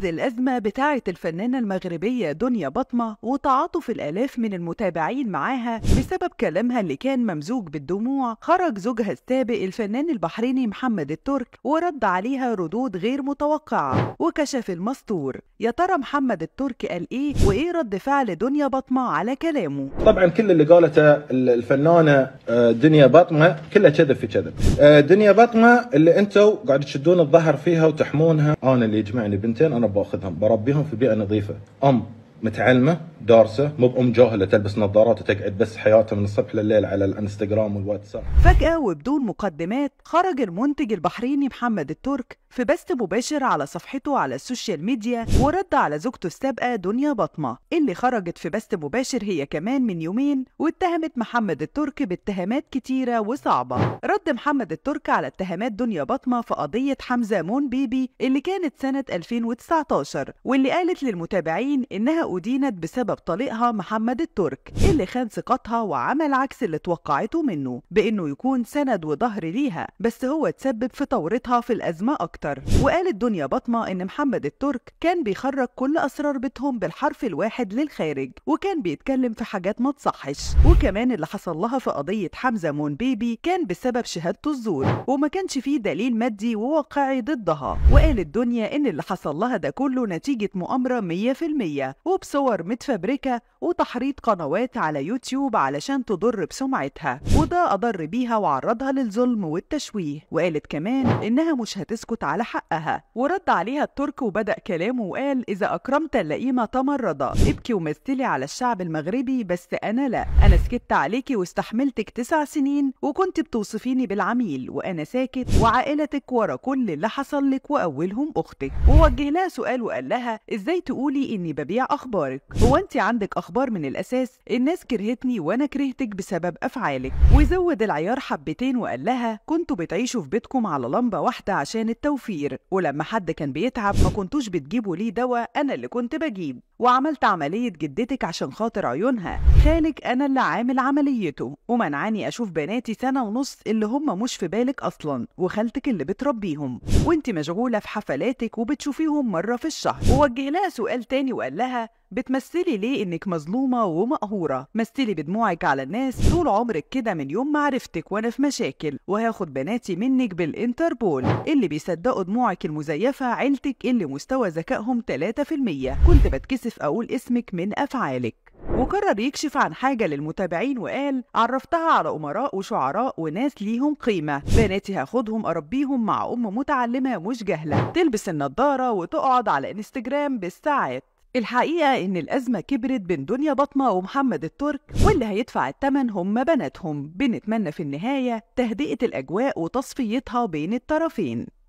عز الأزمة بتاعة الفنانة المغربية دنيا بطمة وتعاطف الآلاف من المتابعين معاها بسبب كلامها اللي كان ممزوج بالدموع خرج زوجها السابق الفنان البحريني محمد الترك ورد عليها ردود غير متوقعة وكشف المستور يا ترى محمد الترك قال إيه وإيه رد فعل دنيا بطمة على كلامه طبعا كل اللي قالته الفنانة آه، دنيا بطمة كلها كذب في كذب آه، دنيا بطمة اللي أنتوا قاعد تشدون الظهر فيها وتحمونها أنا اللي يجمعني بنتين انا باخذهم بربيهم في بيئه نظيفه ام متعلمه دارسه مو بام جاهله تلبس نظارات وتقعد بس حياتها من الصبح لليل على الانستغرام والواتساب فجاه وبدون مقدمات خرج المنتج البحريني محمد الترك في بث مباشر على صفحته على السوشيال ميديا ورد على زوجته السابقه دنيا بطمه اللي خرجت في بث مباشر هي كمان من يومين واتهمت محمد الترك باتهامات كتيره وصعبه رد محمد الترك على اتهامات دنيا بطمه في قضيه حمزه مون بيبي اللي كانت سنه 2019 واللي قالت للمتابعين انها أدينت بسبب طليقها محمد الترك اللي خان ثقتها وعمل عكس اللي توقعته منه بإنه يكون سند وظهر ليها بس هو تسبب في طورتها في الأزمة أكتر وقالت دنيا بطمة إن محمد الترك كان بيخرج كل أسرار بيتهم بالحرف الواحد للخارج وكان بيتكلم في حاجات ما تصحش وكمان اللي حصل لها في قضية حمزة مون بيبي كان بسبب شهادته الزور وما كانش فيه دليل مادي وواقعي ضدها وقالت دنيا إن اللي حصل لها ده كله نتيجة مؤامرة 100% جروب صور متفبركة وتحريض قنوات على يوتيوب علشان تضر بسمعتها وده أضر بيها وعرضها للظلم والتشويه وقالت كمان إنها مش هتسكت على حقها ورد عليها الترك وبدأ كلامه وقال إذا أكرمت اللئيمة تمر ابكي ومثلي على الشعب المغربي بس أنا لا أنا سكت عليكي واستحملتك تسع سنين وكنت بتوصفيني بالعميل وأنا ساكت وعائلتك ورا كل اللي حصل لك وأولهم أختك ووجه لها سؤال وقال لها إزاي تقولي إني ببيع أخبار أخبارك هو أنت عندك أخبار من الأساس الناس كرهتني وأنا كرهتك بسبب أفعالك وزود العيار حبتين وقال لها كنتوا بتعيشوا في بيتكم على لمبة واحدة عشان التوفير ولما حد كان بيتعب ما كنتوش بتجيبوا ليه دواء أنا اللي كنت بجيب وعملت عملية جدتك عشان خاطر عيونها خالك أنا اللي عامل عمليته ومنعاني أشوف بناتي سنة ونص اللي هم مش في بالك أصلا وخالتك اللي بتربيهم وانت مشغولة في حفلاتك وبتشوفيهم مرة في الشهر ووجه لها سؤال تاني وقال لها بتمثلي ليه انك مظلومه ومقهوره مثلي بدموعك على الناس طول عمرك كده من يوم ما عرفتك وانا في مشاكل وهاخد بناتي منك بالانتربول اللي بيصدقوا دموعك المزيفه عيلتك اللي مستوى ذكائهم 3% كنت بتكسف اقول اسمك من افعالك وقرر يكشف عن حاجة للمتابعين وقال عرفتها على أمراء وشعراء وناس ليهم قيمة بناتي هاخدهم أربيهم مع أم متعلمة مش جهلة تلبس النضارة وتقعد على انستجرام بالساعات الحقيقة إن الأزمة كبرت بين دنيا بطمة ومحمد الترك واللي هيدفع التمن هم بناتهم بنتمنى في النهاية تهدئة الأجواء وتصفيتها بين الطرفين